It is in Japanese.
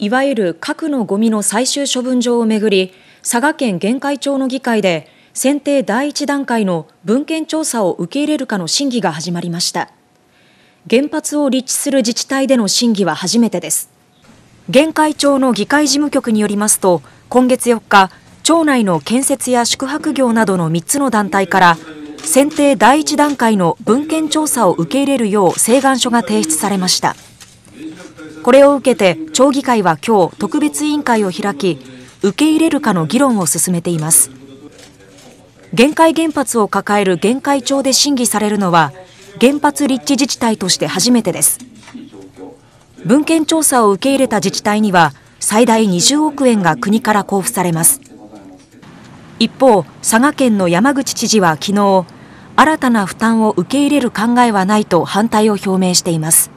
いわゆる核のゴミの最終処分場をめぐり佐賀県玄海町の議会で選定第1段階の文献調査を受け入れるかの審議が始まりました原発を立地する自治体での審議は初めてです玄海町の議会事務局によりますと今月4日町内の建設や宿泊業などの3つの団体から選定第1段階の文献調査を受け入れるよう請願書が提出されました。これを受けて町議会は今日特別委員会を開き受け入れるかの議論を進めています限界原発を抱える限界町で審議されるのは原発立地自治体として初めてです文献調査を受け入れた自治体には最大20億円が国から交付されます一方佐賀県の山口知事は昨日新たな負担を受け入れる考えはないと反対を表明しています